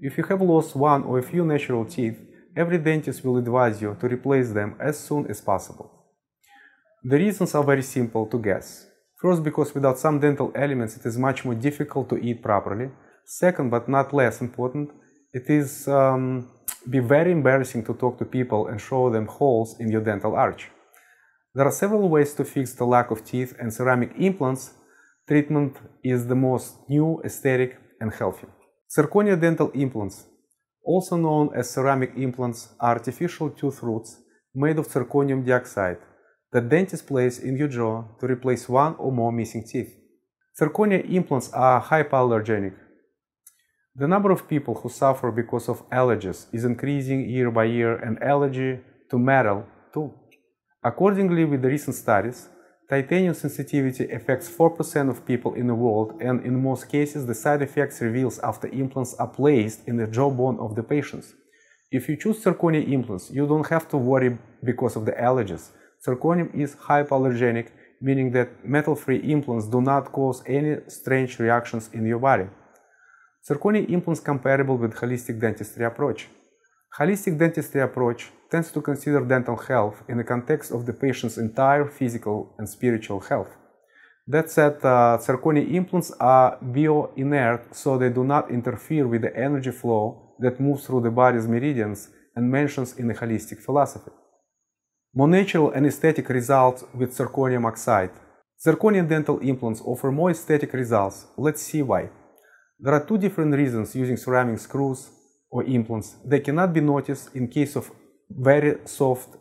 If you have lost one or a few natural teeth, every dentist will advise you to replace them as soon as possible. The reasons are very simple to guess. First, because without some dental elements it is much more difficult to eat properly. Second, but not less important, it is um, be very embarrassing to talk to people and show them holes in your dental arch. There are several ways to fix the lack of teeth and ceramic implants treatment is the most new, aesthetic and healthy. Zirconia dental implants, also known as ceramic implants, are artificial tooth roots made of zirconium dioxide that dentists place in your jaw to replace one or more missing teeth. Zirconia implants are hypoallergenic. The number of people who suffer because of allergies is increasing year by year and allergy to metal too. Accordingly, with the recent studies, Titanium sensitivity affects 4% of people in the world and in most cases the side effects reveals after implants are placed in the jawbone of the patients. If you choose zirconium implants, you don't have to worry because of the allergies. Zirconium is hypoallergenic, meaning that metal-free implants do not cause any strange reactions in your body. Zirconium implants comparable with holistic dentistry approach. Holistic dentistry approach tends to consider dental health in the context of the patient's entire physical and spiritual health. That said, uh, zirconia implants are bio-inert, so they do not interfere with the energy flow that moves through the body's meridians and mentions in the holistic philosophy. More natural and aesthetic results with zirconium oxide. Zirconium dental implants offer more aesthetic results. Let's see why. There are two different reasons using ceramic screws or implants. They cannot be noticed in case of very soft,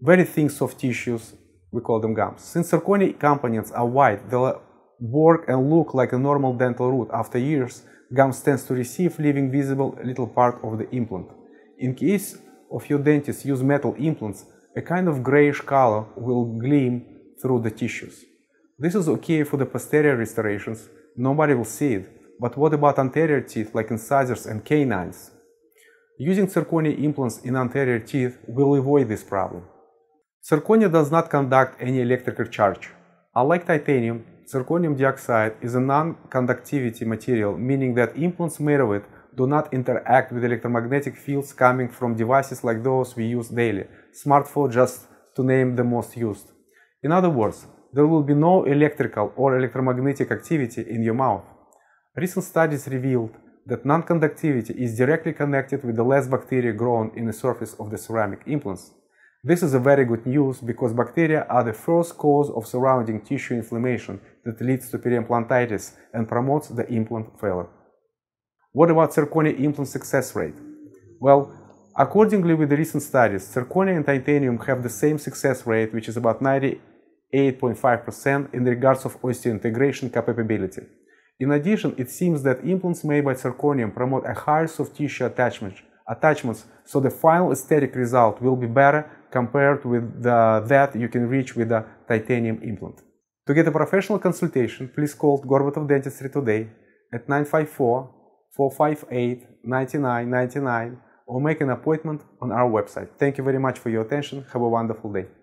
very thin soft tissues, we call them gums. Since zirconia components are white, they work and look like a normal dental root. After years, gums tends to receive, leaving visible a little part of the implant. In case of your dentist use metal implants, a kind of grayish color will gleam through the tissues. This is okay for the posterior restorations, nobody will see it, but what about anterior teeth like incisors and canines? Using zirconia implants in anterior teeth will avoid this problem. Zirconia does not conduct any electrical charge. Unlike titanium, zirconium dioxide is a non-conductivity material, meaning that implants made of it do not interact with electromagnetic fields coming from devices like those we use daily, smartphone just to name the most used. In other words, there will be no electrical or electromagnetic activity in your mouth. Recent studies revealed that non-conductivity is directly connected with the less bacteria grown in the surface of the ceramic implants. This is a very good news because bacteria are the first cause of surrounding tissue inflammation that leads to periimplantitis and promotes the implant failure. What about zirconia implant success rate? Well, accordingly with the recent studies, zirconia and titanium have the same success rate, which is about 98.5% in regards of osteointegration capability. In addition, it seems that implants made by zirconium promote a higher soft tissue attachment, attachments, so the final aesthetic result will be better compared with the, that you can reach with a titanium implant. To get a professional consultation, please call Gorbatov Dentistry today at 954-458-9999 or make an appointment on our website. Thank you very much for your attention. Have a wonderful day.